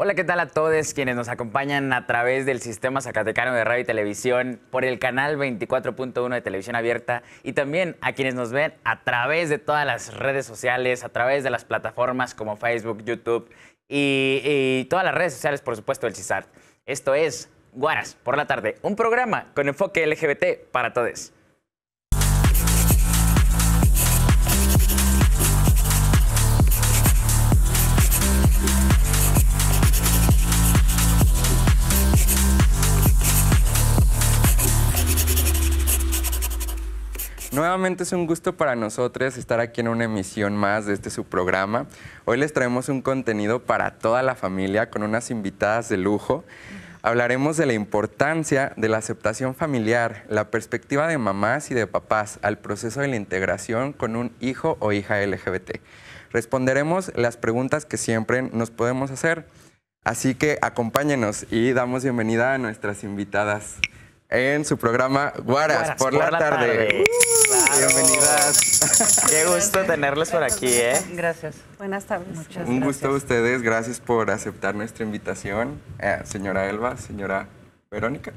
Hola, ¿qué tal a todos quienes nos acompañan a través del sistema Zacatecano de Radio y Televisión por el canal 24.1 de Televisión Abierta y también a quienes nos ven a través de todas las redes sociales, a través de las plataformas como Facebook, YouTube y, todas las redes sociales, por supuesto, del CISART. Esto es Guaras por la tarde, un programa con enfoque LGBT para todos. Nuevamente es un gusto para nosotros estar aquí en una emisión más de este su programa. Hoy les traemos un contenido para toda la familia con unas invitadas de lujo. Hablaremos de la importancia de la aceptación familiar, la perspectiva de mamás y de papás al proceso de la integración con un hijo o hija LGBT. Responderemos las preguntas que siempre nos podemos hacer. Así que acompáñenos y damos bienvenida a nuestras invitadas en su programa Guaras, por, la, tarde. Bienvenidas. Qué gusto tenerles por aquí, ¿eh? Gracias. Buenas tardes. Muchas Un gusto a ustedes. Gracias por aceptar nuestra invitación. Eh, señora Elba, señora Verónica.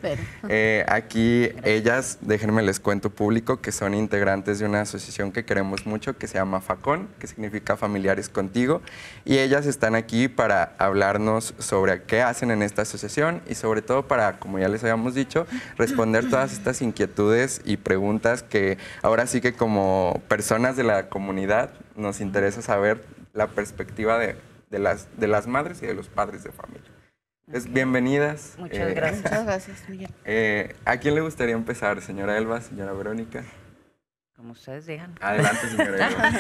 Eh, aquí ellas, déjenme les cuento público, que son integrantes de una asociación que queremos mucho que se llama FACON, que significa Familiares Contigo, y ellas están aquí para hablarnos sobre qué hacen en esta asociación y sobre todo para, como ya les habíamos dicho, responder todas estas inquietudes y preguntas que ahora sí que como personas de la comunidad nos interesa saber la perspectiva de las, de las madres y de los padres de familia bienvenidas. Muchas eh, gracias. Muchas gracias, Miguel. Eh, ¿A quién le gustaría empezar, señora Elba, señora Verónica? Como ustedes digan. Adelante, señora Elba.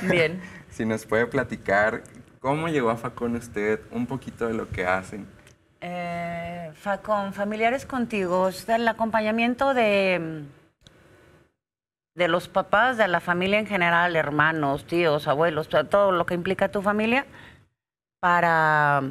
Bien. si nos puede platicar cómo llegó a Facón usted, un poquito de lo que hacen. Eh, Facón, familiares contigo, el acompañamiento de, de los papás, de la familia en general, hermanos, tíos, abuelos, todo lo que implica tu familia, para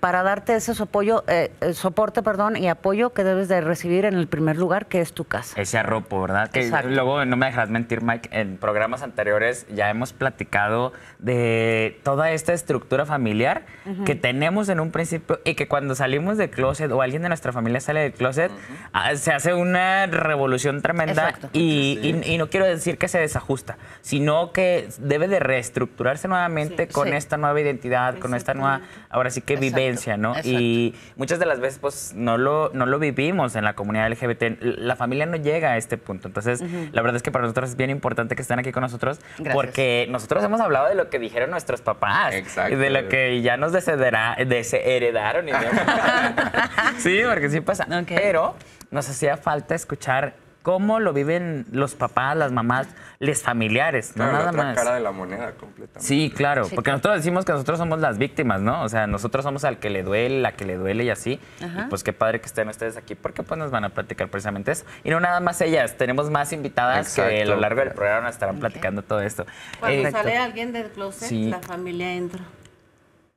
para darte ese apoyo, eh, soporte perdón, y apoyo que debes de recibir en el primer lugar, que es tu casa. Ese arropo, ¿verdad? Que luego no me dejarás mentir, Mike, en programas anteriores ya hemos platicado de toda esta estructura familiar que tenemos en un principio y que cuando salimos del closet o alguien de nuestra familia sale del closet, ah, se hace una revolución tremenda y, no quiero decir que se desajusta, sino que debe de reestructurarse nuevamente con esta nueva identidad, con esta nueva, ahora sí que vive y muchas de las veces pues no lo, no lo vivimos en la comunidad LGBT, la familia no llega a este punto. Entonces, la verdad es que para nosotros es bien importante que estén aquí con nosotros porque nosotros hemos hablado de lo que dijeron nuestros papás, y de lo que ya nos desheredaron. sí, porque sí pasa. Pero nos hacía falta escuchar cómo lo viven los papás, las mamás, les familiares, no nada la más. cara de la moneda completamente. Sí, claro, porque nosotros decimos que nosotros somos las víctimas, ¿no? O sea, nosotros somos al que le duele, la que le duele y así. Y pues qué padre que estén ustedes aquí, porque pues nos van a platicar precisamente eso. Y no nada más ellas, tenemos más invitadas que a lo largo del programa estarán platicando todo esto. Cuando sale alguien del closet, la familia entra.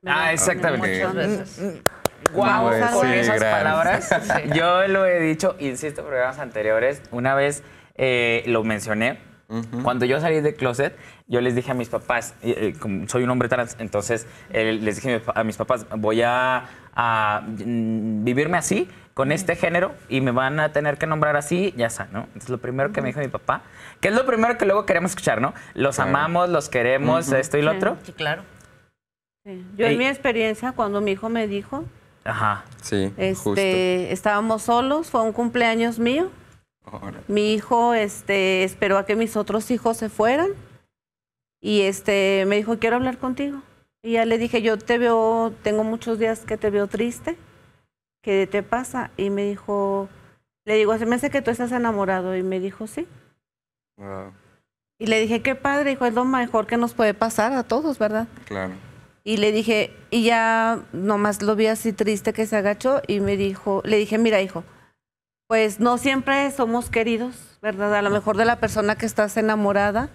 Ah, exactamente. Muchas veces. Mm, mm, Guau, con esas palabras. Yo lo he dicho, insisto, programas anteriores. Una vez eh, lo mencioné. Cuando yo salí de closet, yo les dije a mis papás, eh, soy un hombre trans, entonces eh, les dije a mis papás, voy a, a mm, vivirme así, con este género, y me van a tener que nombrar así, ya está, ¿no? Entonces lo primero que me dijo mi papá, que es lo primero que luego queremos escuchar, ¿no? Los amamos, los queremos, esto y lo otro. Sí, claro. Yo en mi experiencia, cuando mi hijo me dijo, Ajá. Sí. Este, estábamos solos, fue un cumpleaños mío. Mi hijo este, esperó a que mis otros hijos se fueran y este, me dijo, quiero hablar contigo. Y ya le dije, yo te veo, tengo muchos días que te veo triste, ¿qué te pasa? Y me dijo, le digo, hace me que tú estás enamorado. Y me dijo, sí. Y le dije, qué padre, hijo, es lo mejor que nos puede pasar a todos, ¿verdad? Claro. Y le dije, y ya nomás lo vi así triste que se agachó y me dijo, le dije, mira hijo, pues no siempre somos queridos, ¿verdad? A lo mejor de la persona que estás enamorada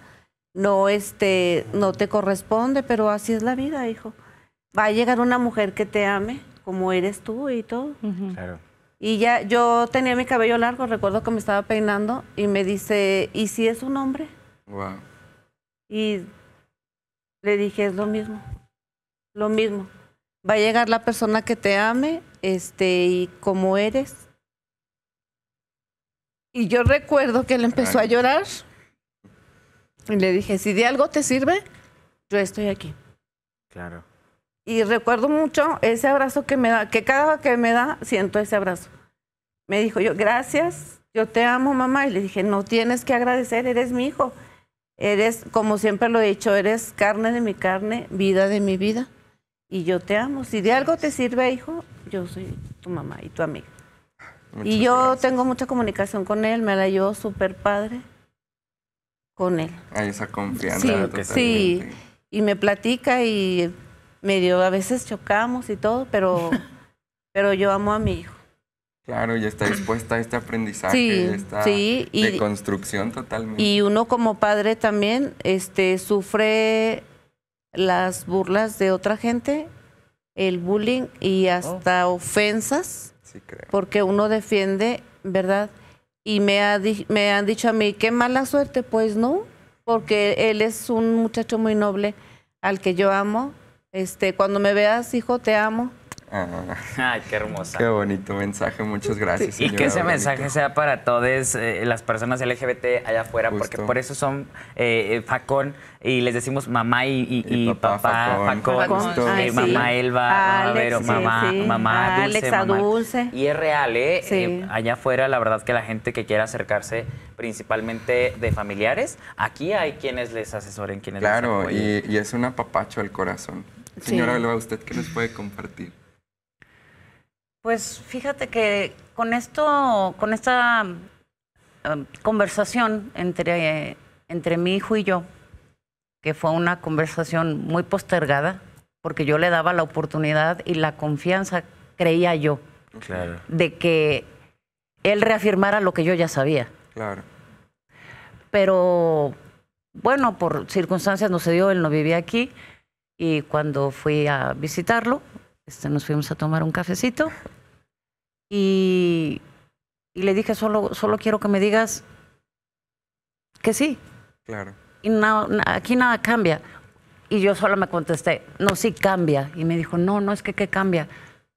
no, este, no te corresponde, pero así es la vida, hijo. Va a llegar una mujer que te ame como eres tú y todo. Claro. Y ya yo tenía mi cabello largo, recuerdo que me estaba peinando y me dice, ¿y si es un hombre? Wow. Y le dije, es lo mismo lo mismo. Va a llegar la persona que te ame, este, y como eres. Y yo recuerdo que él empezó a llorar y le dije, si de algo te sirve, yo estoy aquí. Claro. Y recuerdo mucho ese abrazo que me da, que cada que me da, siento ese abrazo. Me dijo yo, gracias, yo te amo, mamá. Y le dije, no tienes que agradecer, eres mi hijo. Eres, como siempre lo he dicho, eres carne de mi carne, vida de mi vida y yo te amo. Si de algo te sirve, hijo, yo soy tu mamá y tu amiga. y yo tengo mucha comunicación con él, me la yo súper padre con él. Hay esa confianza. Sí, sí, y me platica y medio, a veces chocamos y todo, pero, pero yo amo a mi hijo. Claro, ya está dispuesta a este aprendizaje, sí, sí, y, de construcción totalmente. Y uno como padre también este, sufre las burlas de otra gente, el bullying y hasta oh. ofensas, porque uno defiende, ¿verdad? Y me, ha, me han dicho a mí, qué mala suerte, pues no, porque él es un muchacho muy noble al que yo amo. Este, cuando me veas, hijo, te amo. Ah. qué Qué bonito mensaje, muchas gracias. y que ese mensaje sea para todas eh, las personas LGBT allá afuera, porque por eso son eh, eh, Facón y les decimos mamá y, papá, Facón, mamá Elba, mamá mamá, Dulce, Y es real, ¿eh? eh allá afuera, la verdad que la gente que quiera acercarse principalmente de familiares, aquí hay quienes les asesoren, quienes les Claro, y, es un apapacho al corazón. Señora Alba, ¿usted qué nos puede compartir? Pues fíjate que con esto, con esta em, conversación entre, entre mi hijo y yo, que fue una conversación muy postergada, porque yo le daba la oportunidad y la confianza, creía yo, de que él reafirmara lo que yo ya sabía. Claro. Pero bueno, por circunstancias no se dio, él no vivía aquí y cuando fui a visitarlo, este, nos fuimos a tomar un cafecito y, le dije, solo, quiero que me digas que sí. Claro. Y aquí nada cambia. Y yo solo me contesté, no, sí cambia. Y me dijo, no, no es que qué cambia.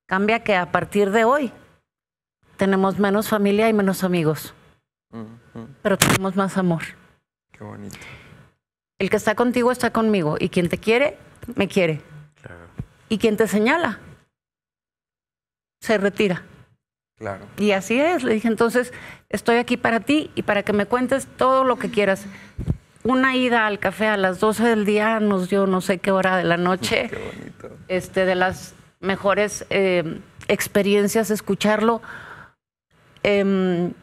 Cambia que a partir de hoy tenemos menos familia y menos amigos. Pero tenemos más amor. Qué bonito. El que está contigo está conmigo. Y quien te quiere, me quiere. Y quien te señala, se retira. Y así es, le dije, entonces estoy aquí para ti y para que me cuentes todo lo que quieras. Una ida al café a las 12 del día nos dio no sé qué hora de la noche. Este, de las mejores eh, experiencias, escucharlo, em,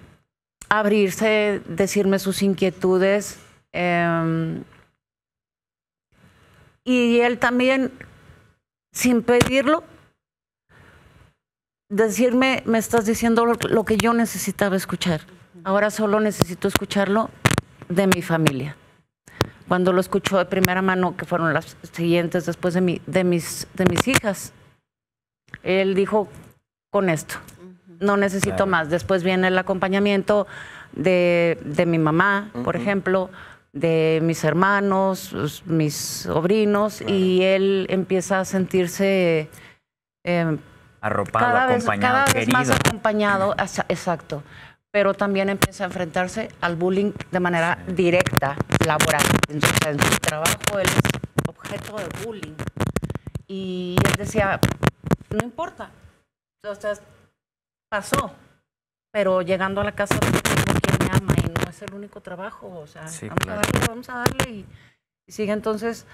abrirse, decirme sus inquietudes. Em, y él también, sin pedirlo, decirme, me estás diciendo lo que yo necesitaba escuchar. Ahora solo necesito escucharlo de mi familia. Cuando lo escuchó de primera mano, que fueron las siguientes después de, mi, de, mis, de mis hijas, él dijo, con esto, no necesito más. Después viene el acompañamiento de, mi mamá, por ejemplo, de mis hermanos, pues, mis sobrinos, y él empieza a sentirse... Em, arropado, cada acompañado, vez, cada Vez más acompañado, exacto. Pero también empieza a enfrentarse al bullying de manera directa, laboral. En su, trabajo él es objeto de bullying. Y él decía, no importa. sea, pasó. Pero llegando a la casa, pues, quien ama y no es el único trabajo. O sea, vamos a darle, vamos a darle. y sigue entonces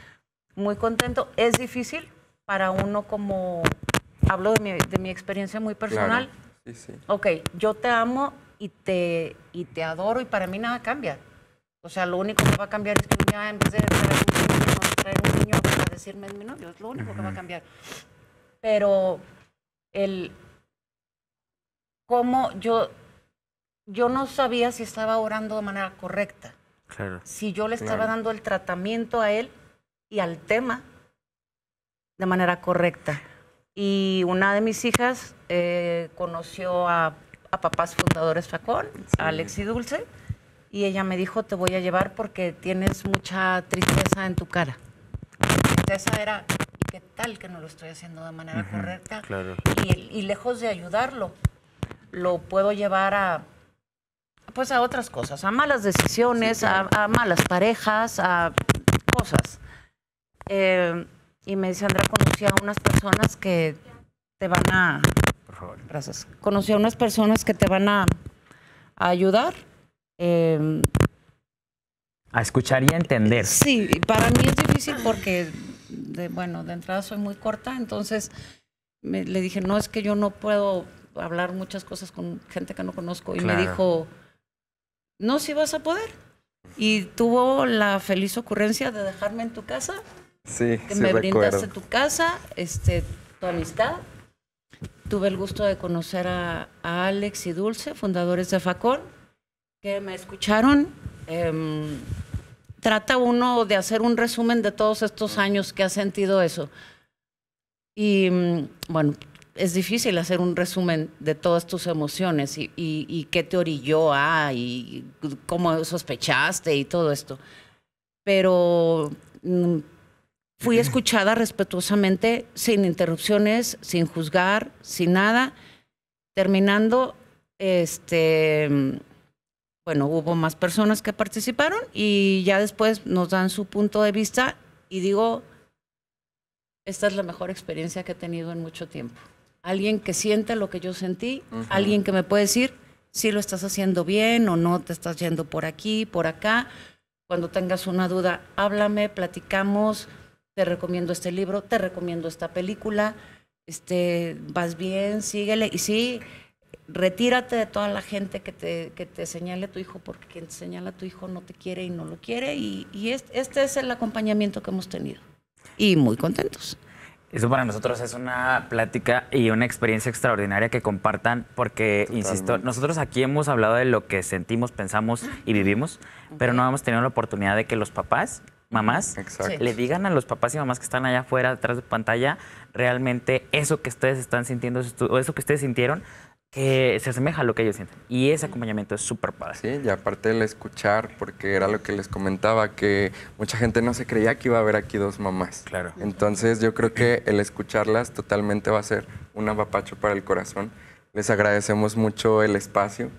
muy contento. Es difícil para uno como hablo de mi, experiencia muy personal. Ok, yo te amo y te, y te adoro y para mí nada cambia. O sea, lo único que va a cambiar es que ya en vez de traer un niño, traer un niño para decirme es mi novio, es lo único que va a cambiar. Pero el cómo yo, yo no sabía si estaba orando de manera correcta. Si yo le estaba dando el tratamiento a él y al tema de manera correcta y una de mis hijas eh, conoció a, papás fundadores Facón, a Alex Dulce, y ella me dijo, te voy a llevar porque tienes mucha tristeza en tu cara. La tristeza era, ¿qué tal que no lo estoy haciendo de manera correcta? Y, lejos de ayudarlo, lo puedo llevar a... Pues a otras cosas, a malas decisiones, a, malas parejas, a cosas. Eh, y me dice, Andrea, conocí a unas personas que te van a... Por favor. Gracias. Conocí a unas personas que te van a, ayudar. Em, a escuchar y a entender. Sí, para mí es difícil porque, bueno, de entrada soy muy corta, entonces le dije, no, es que yo no puedo hablar muchas cosas con gente que no conozco. Y me dijo, no, sí vas a poder. Y tuvo la feliz ocurrencia de dejarme en tu casa Sí, que me brindaste tu casa, este, tu amistad. Tuve el gusto de conocer a, a Alex y Dulce, fundadores de FACOR, que me escucharon. Em, trata uno de hacer un resumen de todos estos años que ha sentido eso. Y mm, bueno, es difícil hacer un resumen de todas tus emociones y, y, qué te orilló a y cómo sospechaste y todo esto. Pero mm, Fui escuchada respetuosamente, sin interrupciones, sin juzgar, sin nada. Terminando, este, bueno, hubo más personas que participaron y ya después nos dan su punto de vista y digo, esta es la mejor experiencia que he tenido en mucho tiempo. Alguien que siente lo que yo sentí, alguien que me puede decir si lo estás haciendo bien o no te estás yendo por aquí, por acá. Cuando tengas una duda, háblame, platicamos, te recomiendo este libro, te recomiendo esta película, este, vas bien, síguele. Y sí, retírate de toda la gente que te, señale tu hijo, porque quien te señala a tu hijo no te quiere y no lo quiere. Y, este, es el acompañamiento que hemos tenido. Y muy contentos. Eso para nosotros es una plática y una experiencia extraordinaria que compartan, porque, insisto, nosotros aquí hemos hablado de lo que sentimos, pensamos y vivimos, pero no hemos tenido la oportunidad de que los papás mamás le digan a los papás y mamás que están allá afuera detrás de pantalla realmente eso que ustedes están sintiendo o eso que ustedes sintieron que se asemeja a lo que ellos sienten y ese acompañamiento es súper padre. Sí, y aparte el escuchar, porque era lo que les comentaba, que mucha gente no se creía que iba a haber aquí dos mamás. Claro. Entonces yo creo que el escucharlas totalmente va a ser un avapacho para el corazón. Les agradecemos mucho el espacio.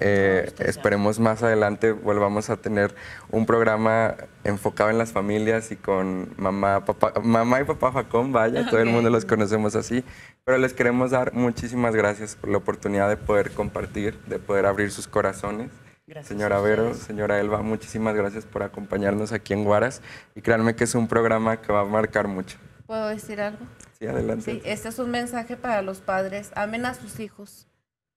Eh, esperemos más adelante volvamos a tener un programa enfocado en las familias y con mamá, papá, mamá y papá Facón, vaya, todo el mundo los conocemos así, pero les queremos dar muchísimas gracias por la oportunidad de poder compartir, de poder abrir sus corazones. Gracias, señora Vero, señora Elba, muchísimas gracias por acompañarnos aquí en Guaras y créanme que es un programa que va a marcar mucho. ¿Puedo decir algo? Sí, adelante. Sí, este es un mensaje para los padres. Amen a sus hijos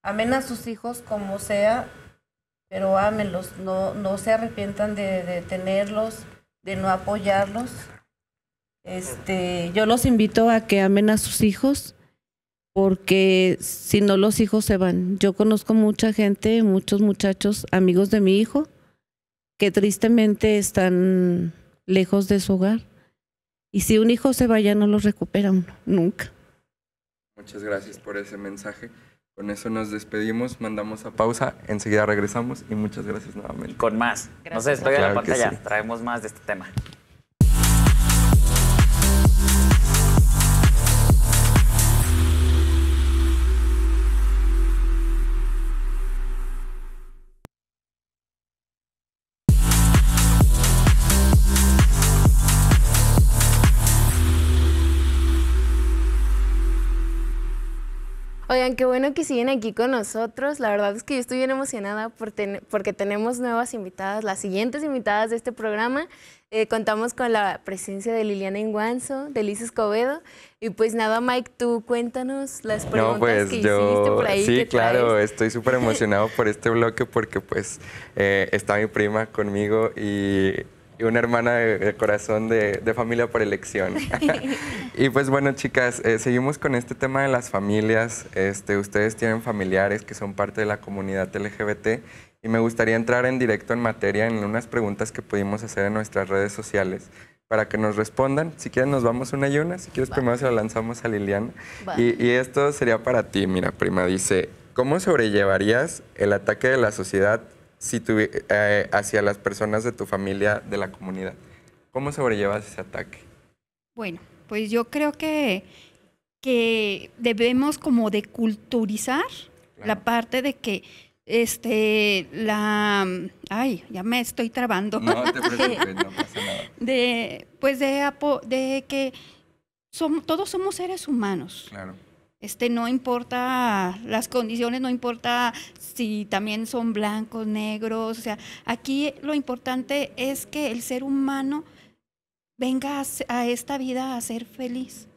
amen a sus hijos como sea, pero ámenlos, no, no se arrepientan de, de tenerlos, de no apoyarlos. Este, yo los invito a que amen a sus hijos, porque si no los hijos se van. Yo conozco mucha gente, muchos muchachos, amigos de mi hijo, que tristemente están lejos de su hogar. Y si un hijo se va, ya no los recupera uno, nunca. Muchas gracias por ese mensaje. Con eso nos despedimos, mandamos a pausa, enseguida regresamos y muchas gracias nuevamente. con más. No se despegue la pantalla, traemos más de este tema. Oigan, qué bueno que siguen aquí con nosotros. La verdad es que yo estoy bien emocionada porque tenemos nuevas invitadas, las siguientes invitadas de este programa. Eh, contamos con la presencia de Liliana Inguanzo, de Liz Escobedo. Y pues nada, Mike, tú cuéntanos las preguntas pues que hiciste por ahí. Sí, claro, estoy súper emocionado por este bloque porque pues eh, está mi prima conmigo y y una hermana de, corazón de, familia por elección. y pues bueno, chicas, eh, seguimos con este tema de las familias. Este, ustedes tienen familiares que son parte de la comunidad LGBT y me gustaría entrar en directo en materia en unas preguntas que pudimos hacer en nuestras redes sociales para que nos respondan. Si quieren nos vamos una y una, si quieres primero se la lanzamos a Liliana. Y, y esto sería para ti, mira, prima, dice, ¿cómo sobrellevarías el ataque de la sociedad si eh, hacia las personas de tu familia, de la comunidad. ¿Cómo sobrellevas ese ataque? Bueno, pues yo creo que, que debemos como de culturizar la parte de que este la ay ya me estoy trabando no te preocupes no pasa nada de pues de que somos, todos somos seres humanos claro este, no importa las condiciones, no importa si también son blancos, negros, o sea, aquí lo importante es que el ser humano venga a, esta vida a ser feliz.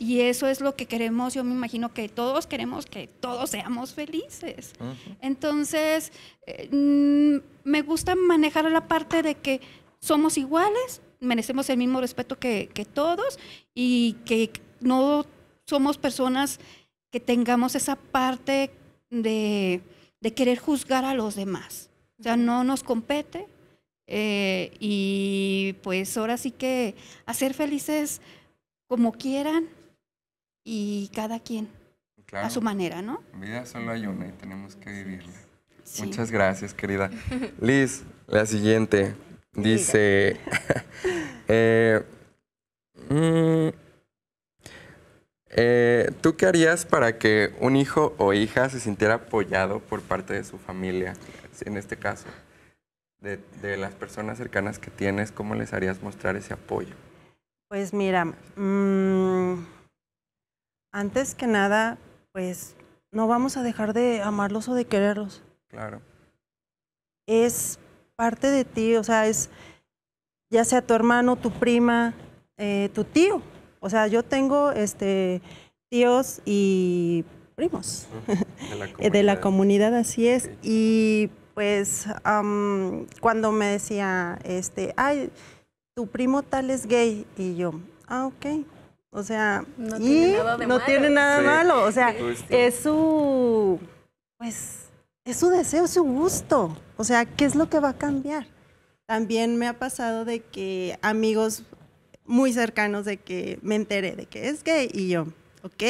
Y eso es lo que queremos, yo me imagino que todos queremos que todos seamos felices. Entonces, eh, me gusta manejar la parte de que somos iguales, merecemos el mismo respeto que, que todos y que no somos personas que tengamos esa parte de, querer juzgar a los demás. O sea, no nos compete eh, y pues ahora sí que hacer felices como quieran y cada quien a su manera, ¿no? Vida solo hay una y tenemos que vivirla. Muchas gracias, querida. Liz, la siguiente dice, eh, mm, eh, ¿Tú qué harías para que un hijo o hija se sintiera apoyado por parte de su familia, en este caso? De, las personas cercanas que tienes, ¿cómo les harías mostrar ese apoyo? Pues mira, mm, antes que nada, pues no vamos a dejar de amarlos o de quererlos. Claro. Es parte de ti, o sea, es ya sea tu hermano, tu prima, eh, tu tío o sea, yo tengo este, tíos y primos eh, de la, comunidad, así es. Y pues cuando me decía, este, ay, tu primo tal es gay, y yo, ah, ok. O sea, no tiene nada, malo. O sea, es su, pues, es su deseo, su gusto. O sea, ¿qué es lo que va a cambiar? También me ha pasado de que amigos muy cercanos de que me enteré de que es gay y yo, ok,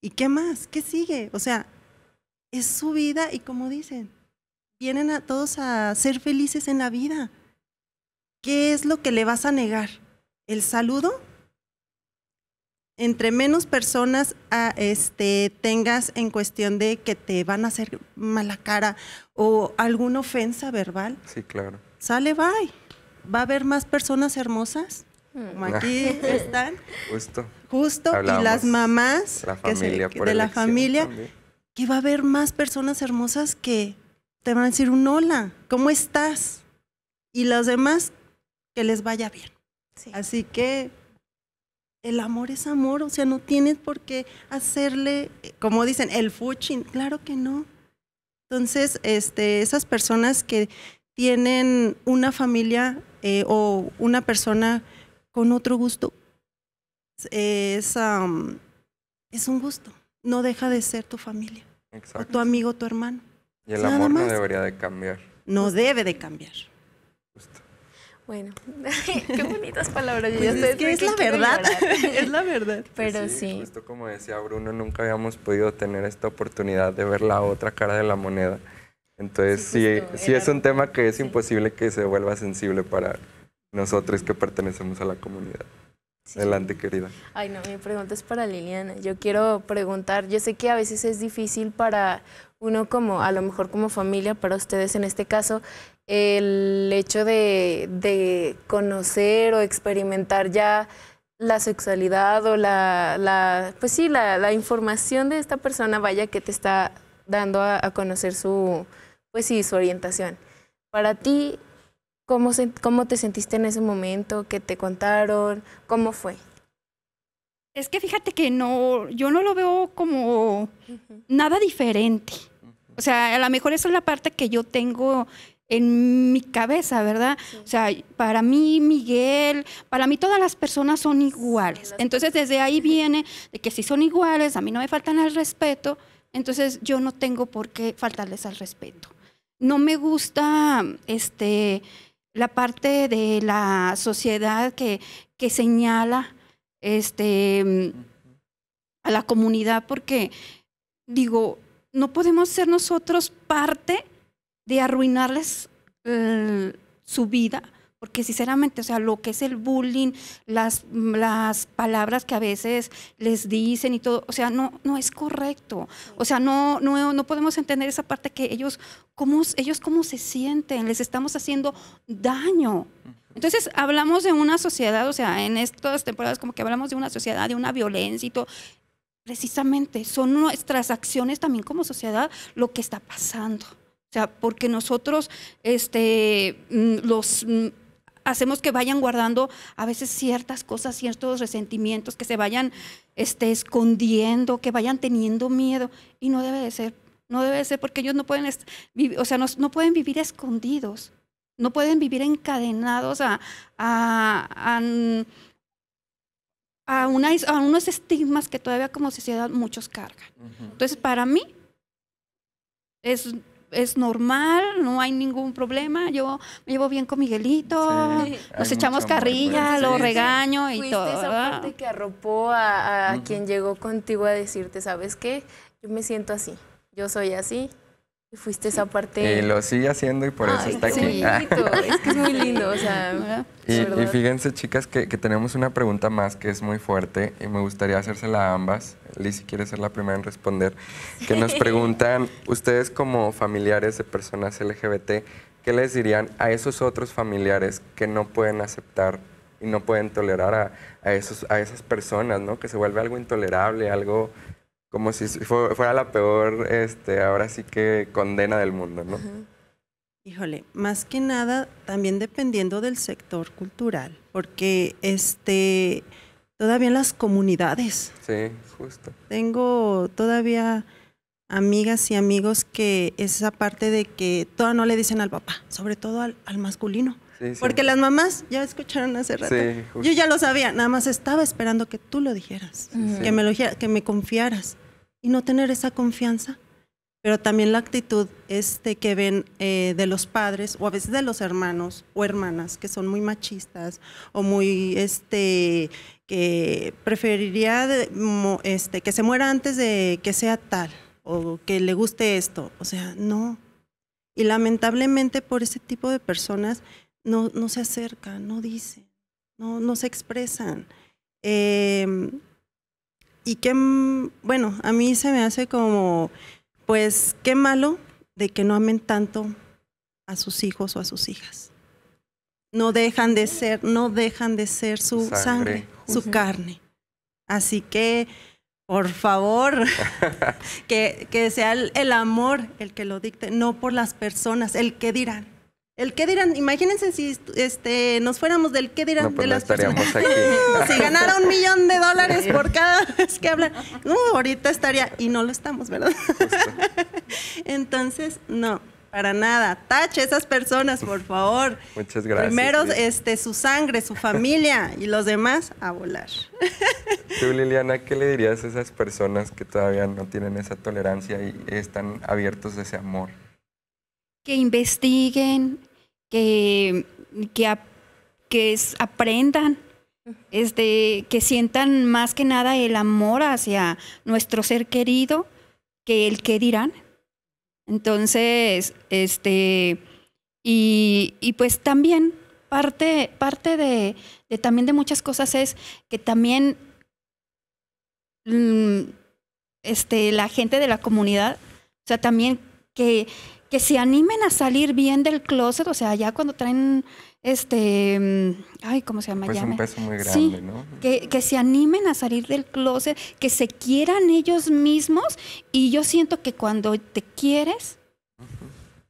¿y qué más? ¿Qué sigue? O sea, es su vida y como dicen, vienen a todos a ser felices en la vida. ¿Qué es lo que le vas a negar? ¿El saludo? Entre menos personas ah, este, tengas en cuestión de que te van a hacer mala cara o alguna ofensa verbal. Sí, claro. Sale, bye. ¿Va a haber más personas hermosas? Mm. aquí están. Justo. Justo. y las mamás de la familia, que va a haber más personas hermosas que te van a decir un hola, ¿cómo estás? Y las demás, que les vaya bien. Así que el amor es amor, o sea, no tienes por qué hacerle, como dicen, el fuching claro que no. Entonces, este, esas personas que tienen una familia eh, o una persona con otro gusto. Es, es un gusto. No deja de ser tu familia. Exacto. O tu amigo, tu hermano. Y el amor no debería de cambiar. No debe de cambiar. Bueno, qué bonitas palabras. Pues es, la verdad, es la verdad. Pero pues sí, como decía Bruno, nunca habíamos podido tener esta oportunidad de ver la otra cara de la moneda. Entonces sí es un tema que es imposible que se vuelva sensible para, nosotros que pertenecemos a la comunidad. Adelante, querida. Ay, no, mi pregunta es para Liliana. Yo quiero preguntar, yo sé que a veces es difícil para uno como, a lo mejor como familia, para ustedes en este caso, el hecho de, conocer o experimentar ya la sexualidad o la, pues sí, la, la, información de esta persona, vaya, que te está dando a, a conocer su, pues sí, su orientación. Para ti, ¿Cómo, te sentiste en ese momento? ¿Qué te contaron? ¿Cómo fue? Es que fíjate que no, yo no lo veo como nada diferente. O sea, a lo mejor esa es la parte que yo tengo en mi cabeza, ¿verdad? O sea, para mí Miguel, para mí todas las personas son iguales. Entonces desde ahí viene de que si son iguales, a mí no me faltan el respeto, entonces yo no tengo por qué faltarles al respeto. No me gusta este la parte de la sociedad que, que señala este, mm, a la comunidad, porque digo, no podemos ser nosotros parte de arruinarles eh, su vida porque sinceramente, o sea, lo que es el bullying, las, mm, las palabras que a veces les dicen y todo, o sea, no, no es correcto. O sea, no, no, no podemos entender esa parte que ellos cómo, ellos cómo se sienten, les estamos haciendo daño. Entonces hablamos de una sociedad, o sea, en estas temporadas como que hablamos de una sociedad, de una violencia y todo. Precisamente son nuestras acciones también como sociedad lo que está pasando. O sea, porque nosotros este, mm, los mm, hacemos que vayan guardando a veces ciertas cosas, ciertos resentimientos, que se vayan este, escondiendo, que vayan teniendo miedo. Y no debe de ser, no debe de ser porque ellos no pueden, o sea, no, pueden vivir escondidos, no pueden vivir encadenados a, a unos estigmas que todavía como sociedad muchos cargan. Entonces, para mí, es es normal, no hay ningún problema, yo me llevo bien con Miguelito, nos echamos carrilla, lo regaño y todo. Esa parte que arropó a, quien llegó contigo a decirte, ¿sabes qué? Yo me siento así, yo soy así, Fuiste esa parte. Y lo sigue haciendo y por eso está aquí. Ah. es que es muy lindo, Y, fíjense, chicas, que, tenemos una pregunta más que es muy fuerte y me gustaría hacérsela a ambas. si quiere ser la primera en responder. Que nos preguntan, ustedes como familiares de personas LGBT, ¿qué les dirían a esos otros familiares que no pueden aceptar y no pueden tolerar a, esos, a esas personas, ¿no? Que se vuelve algo intolerable, algo como si fuera la peor, este, ahora sí que condena del mundo, ¿no? Híjole, más que nada, también dependiendo del sector cultural, porque este todavía en las comunidades. Sí, justo. Tengo todavía amigas y amigos que es esa parte de que todavía no le dicen al papá, sobre todo al, masculino. Porque las mamás ya escucharon hace rato. Yo ya lo sabía, nada más estaba esperando que tú lo dijeras, que me lo que me confiaras y no tener esa confianza. Pero también la actitud este, que ven eh, de los padres o a veces de los hermanos o hermanas que son muy machistas o muy, este, que preferiría este, que se muera antes de que sea tal o que le guste esto. O sea, no. Y lamentablemente por ese tipo de personas no, no se acercan, no dicen, no, no se expresan. Em, y qué, bueno, a mí se me hace como, pues qué malo de que no amen tanto a sus hijos o a sus hijas. No dejan de ser, no dejan de ser su sangre, su carne. Así que, por favor, que, sea el amor el que lo dicte, no por las personas, el que dirán. El qué dirán, imagínense si este, nos fuéramos del qué dirán no, pues de las personas. Aquí. si ganara un millón de dólares por cada vez que hablan, uh, ahorita estaría, y no lo estamos, ¿verdad? Entonces, no, para nada. Tache esas personas, por favor. Muchas gracias. Primero, este, su sangre, su familia y los demás a volar. Tú, Liliana, ¿qué le dirías a esas personas que todavía no tienen esa tolerancia y están abiertos a ese amor? que investiguen, que, que, aprendan, este, que sientan más que nada el amor hacia nuestro ser querido que el que dirán. Entonces, este, y, pues también parte, parte de, también de muchas cosas es que también mm, este, la gente de la comunidad, o sea, también que, que se animen a salir bien del closet, o sea, ya cuando traen este, mm, ay, ¿cómo se llama? Pues un peso muy grande, ¿no? Que, que, se animen a salir del closet, que se quieran ellos mismos y yo siento que cuando te quieres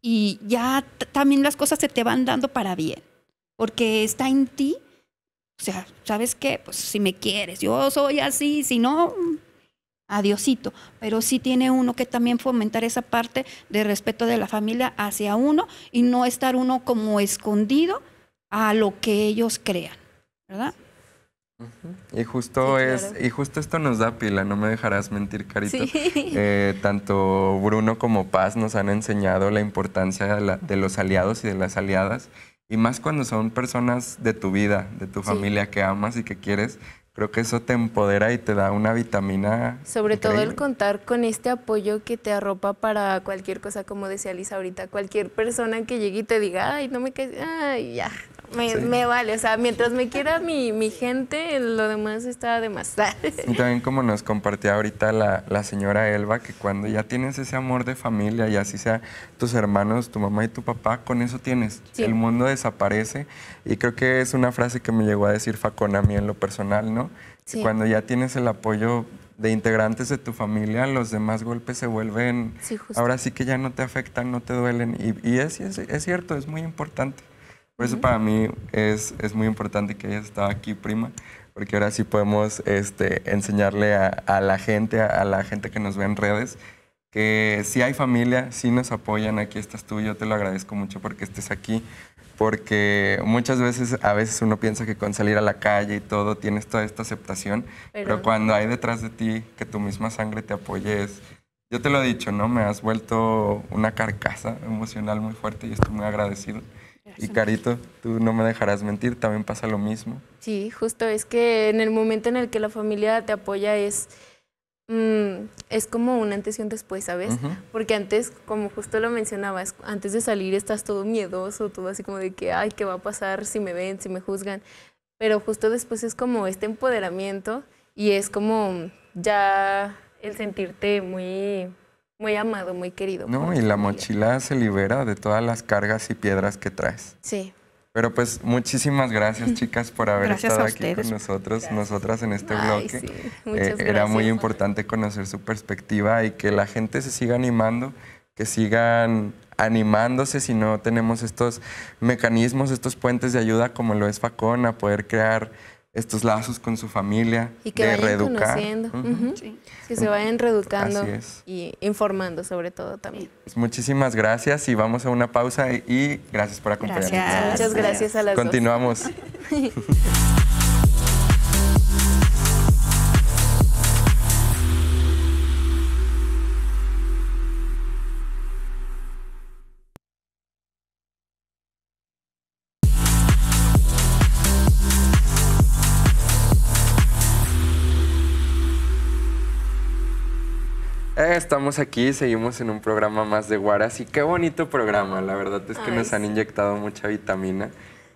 y ya también las cosas se te van dando para bien, porque está en ti, o sea, ¿sabes qué? Pues si me quieres, yo soy así, si no, a pero sí tiene uno que también fomentar esa parte de respeto de la familia hacia uno y no estar uno como escondido a lo que ellos crean, ¿verdad? Y justo es, y justo esto nos da pila, no me dejarás mentir, Carito. Eh, tanto Bruno como Paz nos han enseñado la importancia de, los aliados y de las aliadas. Y más cuando son personas de tu vida, de tu familia que amas y que quieres, creo que eso te empodera y te da una vitamina. Sobre todo el contar con este apoyo que te arropa para cualquier cosa, como decía Lisa ahorita, cualquier persona que llegue y te diga, ay, no me caes, ay, ya, me, vale, o sea, mientras me quiera mi, mi gente, lo demás está demasiado más. y también como nos compartía ahorita la, la, señora Elba, que cuando ya tienes ese amor de familia, y así sea tus hermanos, tu mamá y tu papá, con eso tienes. El mundo desaparece y creo que es una frase que me llegó a decir Facón a mí en lo personal, ¿no? cuando ya tienes el apoyo de integrantes de tu familia, los demás golpes se vuelven, ahora sí que ya no te afectan, no te duelen. Y, y es, es, es cierto, es muy importante. Por eso para mí es, es muy importante que hayas estado aquí, prima, porque ahora sí podemos este, enseñarle a, a la gente, a, la gente que nos ve en redes, que si hay familia, si nos apoyan, aquí estás tú, yo te lo agradezco mucho porque estés aquí, porque muchas veces, a veces uno piensa que con salir a la calle y todo tienes toda esta aceptación, pero, cuando hay detrás de ti que tu misma sangre te apoye Yo te lo he dicho, ¿no? Me has vuelto una carcasa emocional muy fuerte y estoy muy agradecido. Y Carito, tú no me dejarás mentir, también pasa lo mismo. Sí, justo es que en el momento en el que la familia te apoya es, mm, es como un antes y un después, ¿sabes? Porque antes, como justo lo mencionabas, antes de salir estás todo miedoso, todo así como de que, ay, ¿qué va a pasar si me ven, si me juzgan? Pero justo después es como este empoderamiento y es como ya el sentirte muy muy amado, muy querido. No, y la mochila se libera de todas las cargas y piedras que traes. Sí. Pero pues muchísimas gracias chicas por haber estado aquí con nosotros, nosotras en este bloque. Sí. Eh, gracias. era muy importante conocer su perspectiva y que la gente se siga animando, que sigan animándose si no tenemos estos mecanismos, estos puentes de ayuda como lo es Facón a poder crear estos lazos con su familia, y que de vayan Que se vayan reeducando y informando sobre todo también. Pues muchísimas gracias y vamos a una pausa y gracias por acompañarnos. Muchas gracias a las Continuamos. estamos aquí, seguimos en un programa más de Guaras y qué bonito programa, la verdad es que nos han inyectado mucha vitamina.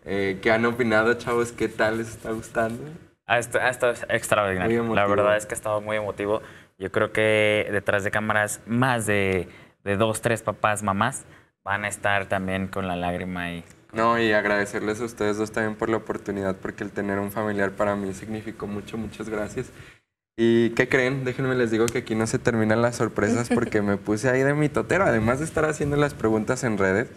Eh, ¿Qué han opinado, chavos? ¿Qué tal les está gustando? Ha ah, estado ah, extraordinario. La verdad es que ha estado muy emotivo. Yo creo que detrás de cámaras más de, de dos, tres papás, mamás van a estar también con la lágrima ahí. No, y agradecerles a ustedes dos también por la oportunidad, porque el tener un familiar para mí significó mucho. Muchas gracias. ¿Y qué creen? Déjenme les digo que aquí no se terminan las sorpresas porque me puse ahí de mi totero. Además de estar haciendo las preguntas en redes,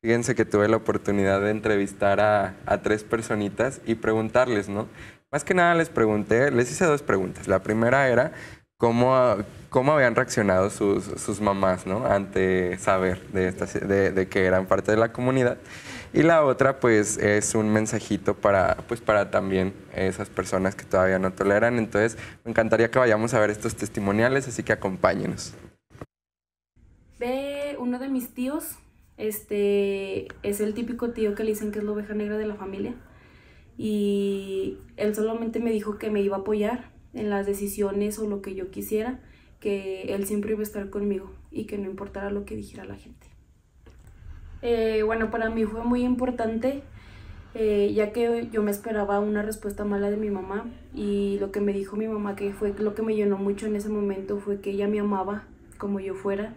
fíjense que tuve la oportunidad de entrevistar a, tres personitas y preguntarles, ¿no? Más que nada les pregunté, les hice dos preguntas. La primera era cómo, cómo habían reaccionado sus, sus mamás, ¿no? Ante saber de, estas, de, de que eran parte de la comunidad. Y la otra, pues, es un mensajito para, pues, para también esas personas que todavía no toleran. Entonces, me encantaría que vayamos a ver estos testimoniales, así que acompáñenos. Ve uno de mis tíos, este, es el típico tío que le dicen que es la oveja negra de la familia. Y él solamente me dijo que me iba a apoyar en las decisiones o lo que yo quisiera, que él siempre iba a estar conmigo y que no importara lo que dijera la gente. Eh, bueno, para mí fue muy importante, eh, ya que yo me esperaba una respuesta mala de mi mamá y lo que me dijo mi mamá, que fue lo que me llenó mucho en ese momento, fue que ella me amaba como yo fuera,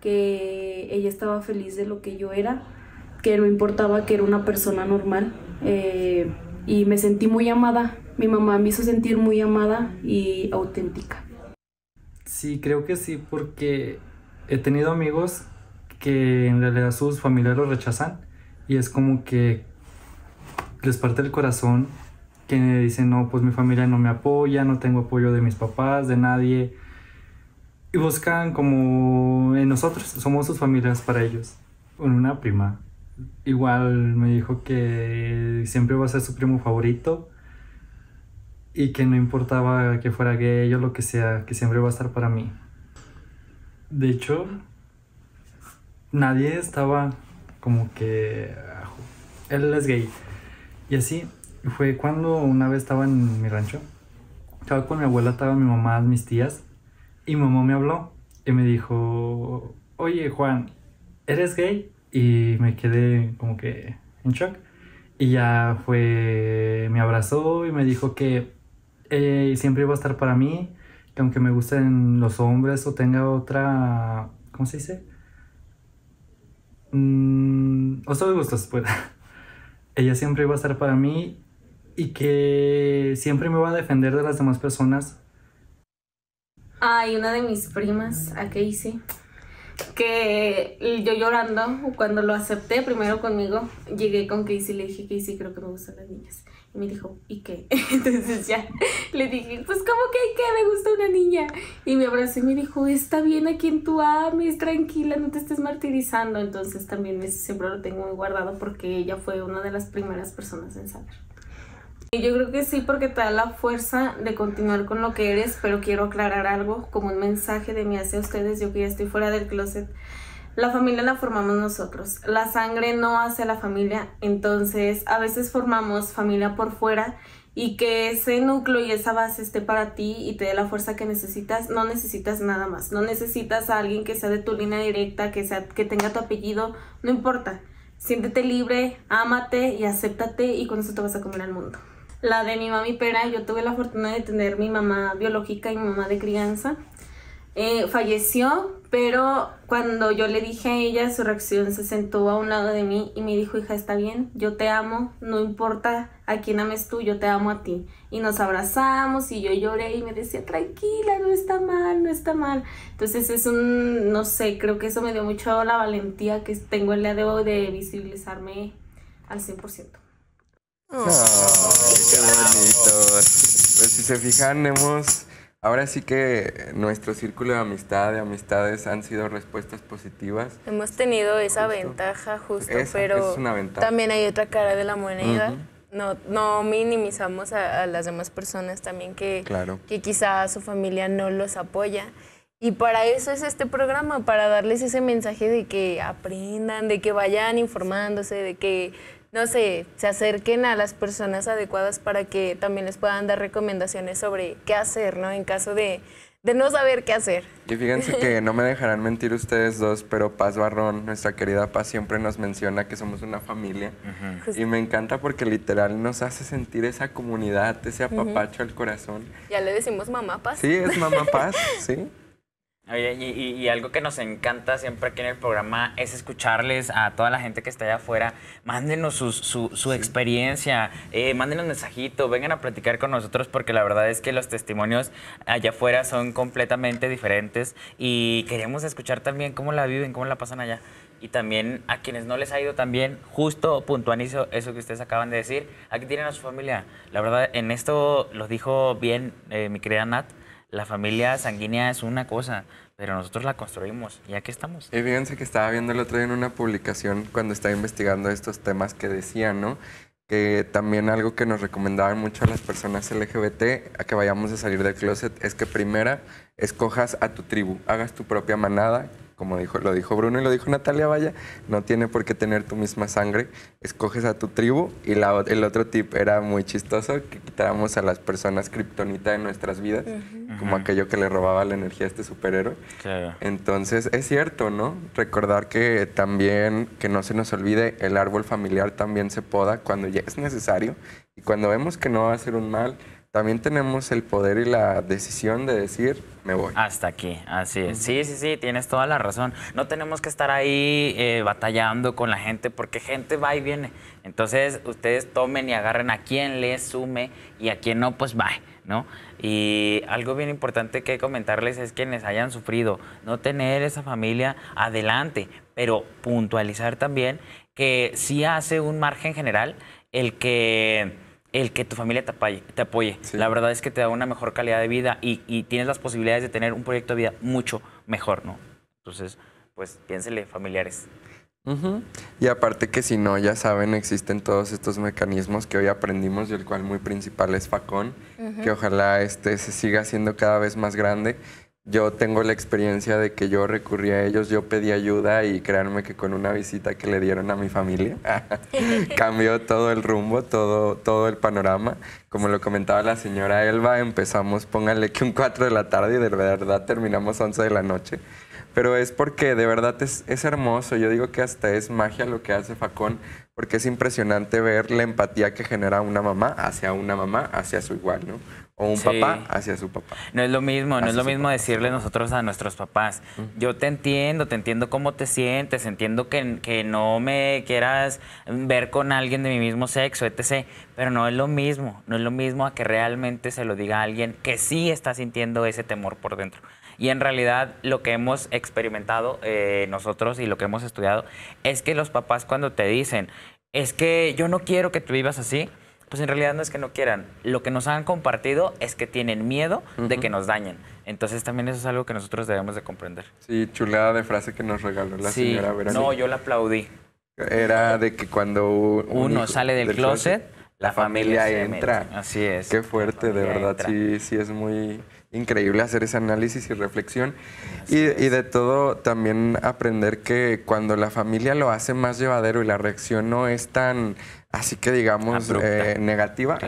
que ella estaba feliz de lo que yo era, que no importaba que era una persona normal eh, y me sentí muy amada, mi mamá me hizo sentir muy amada y auténtica. Sí, creo que sí, porque he tenido amigos que en realidad sus familias lo rechazan y es como que les parte el corazón que dicen, no, pues mi familia no me apoya, no tengo apoyo de mis papás, de nadie. Y buscan como en nosotros, somos sus familias para ellos. Una prima, igual me dijo que siempre va a ser su primo favorito y que no importaba que fuera gay o lo que sea, que siempre va a estar para mí. De hecho, nadie estaba como que él es gay. Y así fue cuando una vez estaba en mi rancho, estaba con mi abuela, estaba mi mamá, mis tías, y mi mamá me habló y me dijo, oye Juan, ¿eres gay? Y me quedé como que en shock. Y ya fue, me abrazó y me dijo que siempre iba a estar para mí, que aunque me gusten los hombres o tenga otra, ¿cómo se dice? mmm, o gusto gustos, pues, ella siempre iba a estar para mí y que siempre me iba a defender de las demás personas. Ay, una de mis primas, a qué hice? que yo llorando, cuando lo acepté primero conmigo, llegué con Casey y le dije, Casey, creo que me gustan las niñas. Y me dijo, ¿y qué? Entonces ya le dije, pues ¿cómo que qué? Me gusta una niña. Y me abrazó y me dijo, está bien a quien tú ames, tranquila, no te estés martirizando. Entonces también ese siempre lo tengo guardado porque ella fue una de las primeras personas en saber. Yo creo que sí porque te da la fuerza de continuar con lo que eres, pero quiero aclarar algo como un mensaje de mí hacia ustedes, yo que ya estoy fuera del closet. La familia la formamos nosotros, la sangre no hace a la familia, entonces a veces formamos familia por fuera y que ese núcleo y esa base esté para ti y te dé la fuerza que necesitas, no necesitas nada más, no necesitas a alguien que sea de tu línea directa, que, sea, que tenga tu apellido, no importa, siéntete libre, ámate y acéptate y con eso te vas a comer al mundo la de mi mami Pera, yo tuve la fortuna de tener mi mamá biológica y mi mamá de crianza. Eh, falleció, pero cuando yo le dije a ella, su reacción se sentó a un lado de mí y me dijo, hija, está bien, yo te amo, no importa a quién ames tú, yo te amo a ti. Y nos abrazamos y yo lloré y me decía, tranquila, no está mal, no está mal. Entonces es un, no sé, creo que eso me dio mucho la valentía que tengo el día de hoy de visibilizarme al 100% qué bonito. Pues si se fijan, hemos. Ahora sí que nuestro círculo de amistad, de amistades, han sido respuestas positivas. Hemos tenido esa ventaja, justo, pero también hay otra cara de la moneda. No, no minimizamos a, las demás personas también que, claro. que quizá su familia no los apoya. Y para eso es este programa, para darles ese mensaje de que aprendan, de que vayan informándose, de que no sé, se acerquen a las personas adecuadas para que también les puedan dar recomendaciones sobre qué hacer, ¿no? En caso de, no saber qué hacer. Y fíjense que no me dejarán mentir ustedes dos, pero Paz Barrón, nuestra querida Paz, siempre nos menciona que somos una familia. Y me encanta porque literal nos hace sentir esa comunidad, ese apapacho al corazón. Ya le decimos mamá Paz. Sí, es mamá Paz, sí y, algo que nos encanta siempre aquí en el programa es escucharles a toda la gente que está allá afuera. Mándenos su, experiencia, eh, mándenos mensajito, vengan a platicar con nosotros porque la verdad es que los testimonios allá afuera son completamente diferentes y queremos escuchar también cómo la viven, cómo la pasan allá. Y también a quienes no les ha ido también, justo puntualizo eso que ustedes acaban de decir, aquí tienen a su familia. La verdad, en esto lo dijo bien eh, mi querida Nat la familia sanguínea es una cosa, pero nosotros la construimos y aquí estamos. Y fíjense que estaba viendo el otro día en una publicación cuando estaba investigando estos temas que decían, ¿no? que también algo que nos recomendaban mucho a las personas LGBT a que vayamos a salir del closet es que primera escojas a tu tribu, hagas tu propia manada, como dijo, lo dijo Bruno y lo dijo Natalia Vaya, no tiene por qué tener tu misma sangre, escoges a tu tribu y el otro tip era muy chistoso, que quitáramos a las personas kriptonita de nuestras vidas, como aquello que le robaba la energía a este superhéroe. Entonces es cierto, ¿no? Recordar que también, que no se nos olvide, el árbol familiar también se poda cuando ya es necesario y cuando vemos que no va a ser un mal, también tenemos el poder y la decisión de decir, me voy. Hasta aquí, así es. Sí, sí, sí, tienes toda la razón. No tenemos que estar ahí eh, batallando con la gente porque gente va y viene. Entonces, ustedes tomen y agarren a quien les sume y a quien no, pues va, ¿no? Y algo bien importante que comentarles es quienes hayan sufrido no tener esa familia adelante, pero puntualizar también que sí hace un margen general el que el que tu familia te apoye. La verdad es que te da una mejor calidad de vida y, tienes las posibilidades de tener un proyecto de vida mucho mejor, ¿no? Entonces, pues piénsele, familiares. Y aparte que si no, ya saben, existen todos estos mecanismos que hoy aprendimos y el cual muy principal es Facón, que ojalá este se siga haciendo cada vez más grande yo tengo la experiencia de que yo recurrí a ellos, yo pedí ayuda y créanme que con una visita que le dieron a mi familia cambió todo el rumbo, todo, todo el panorama. Como lo comentaba la señora Elba, empezamos, pónganle que un 4 de la tarde y de verdad terminamos 11 de la noche. Pero es porque de verdad es, es hermoso, yo digo que hasta es magia lo que hace Facón, porque es impresionante ver la empatía que genera una mamá hacia una mamá, hacia su igual, ¿no? o un papá hacia su papá. No es lo mismo, no es lo mismo decirle nosotros a nuestros papás, yo te entiendo, te entiendo cómo te sientes, entiendo que, no me quieras ver con alguien de mi mismo sexo, etc. Pero no es lo mismo, no es lo mismo a que realmente se lo diga alguien que sí está sintiendo ese temor por dentro. Y en realidad lo que hemos experimentado eh, nosotros y lo que hemos estudiado es que los papás cuando te dicen, es que yo no quiero que tú vivas así, pues en realidad no es que no quieran. Lo que nos han compartido es que tienen miedo de que nos dañen. Entonces también eso es algo que nosotros debemos de comprender. Sí, chulada de frase que nos regaló la señora No, yo la aplaudí. Era de que cuando uno sale del, closet, la familia, entra. Así es. Qué fuerte, de verdad. Sí, sí es muy increíble hacer ese análisis y reflexión y, de todo también aprender que cuando la familia lo hace más llevadero y la reacción no es tan así que digamos eh, negativa,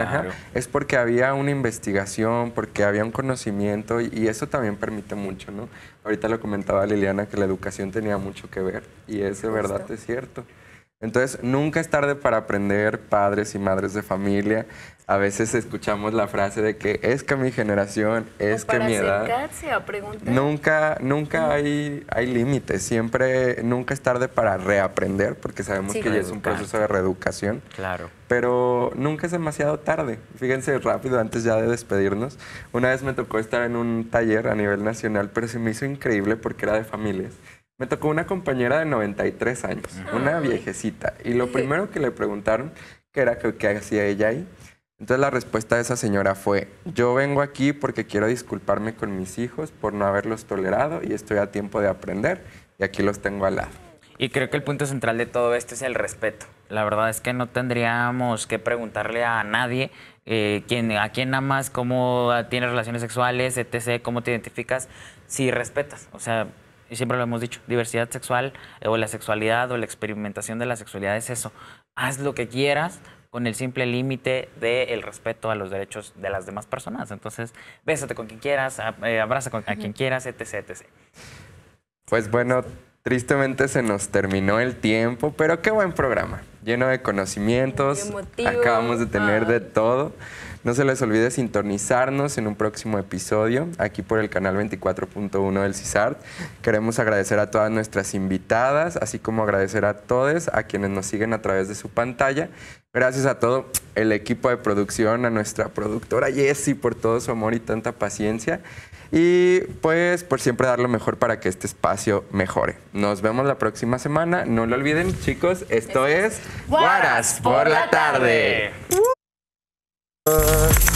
es porque había una investigación, porque había un conocimiento y, eso también permite mucho, ¿no? Ahorita lo comentaba Liliana que la educación tenía mucho que ver y es verdad, es cierto. Entonces, nunca es tarde para aprender, padres y madres de familia. A veces escuchamos la frase de que es que mi generación, es que mi edad. A nunca, nunca hay, hay límites. Siempre, nunca es tarde para reaprender, porque sabemos que ya es un proceso de reeducación. Claro. Pero nunca es demasiado tarde. Fíjense rápido, antes ya de despedirnos, una vez me tocó estar en un taller a nivel nacional, pero se me hizo increíble porque era de familias. Me tocó una compañera de 93 años, una viejecita, y lo primero que le preguntaron ¿qué era que, hacía ella ahí. Entonces la respuesta de esa señora fue, yo vengo aquí porque quiero disculparme con mis hijos por no haberlos tolerado y estoy a tiempo de aprender y aquí los tengo al lado. Y creo que el punto central de todo esto es el respeto. La verdad es que no tendríamos que preguntarle a nadie eh, quién, a quién amas, cómo ah, tienes relaciones sexuales, etc., cómo te identificas, si respetas. O sea, y siempre lo hemos dicho, diversidad sexual eh, o la sexualidad o la experimentación de la sexualidad es eso. Haz lo que quieras con el simple límite del respeto a los derechos de las demás personas. Entonces, bésate con quien quieras, eh, abraza con quien quieras, etc, etc. Pues bueno, tristemente se nos terminó el tiempo, pero qué buen programa, lleno de conocimientos. Acabamos de tener ah. de todo. No se les olvide sintonizarnos en un próximo episodio aquí por el canal 24.1 del CISART. Queremos agradecer a todas nuestras invitadas, así como agradecer a todos a quienes nos siguen a través de su pantalla. Gracias a todo el equipo de producción, a nuestra productora Jessie por todo su amor y tanta paciencia. Y pues por siempre dar lo mejor para que este espacio mejore. Nos vemos la próxima semana. No lo olviden, chicos. Esto es Guaras por la tarde. Uh. 呃。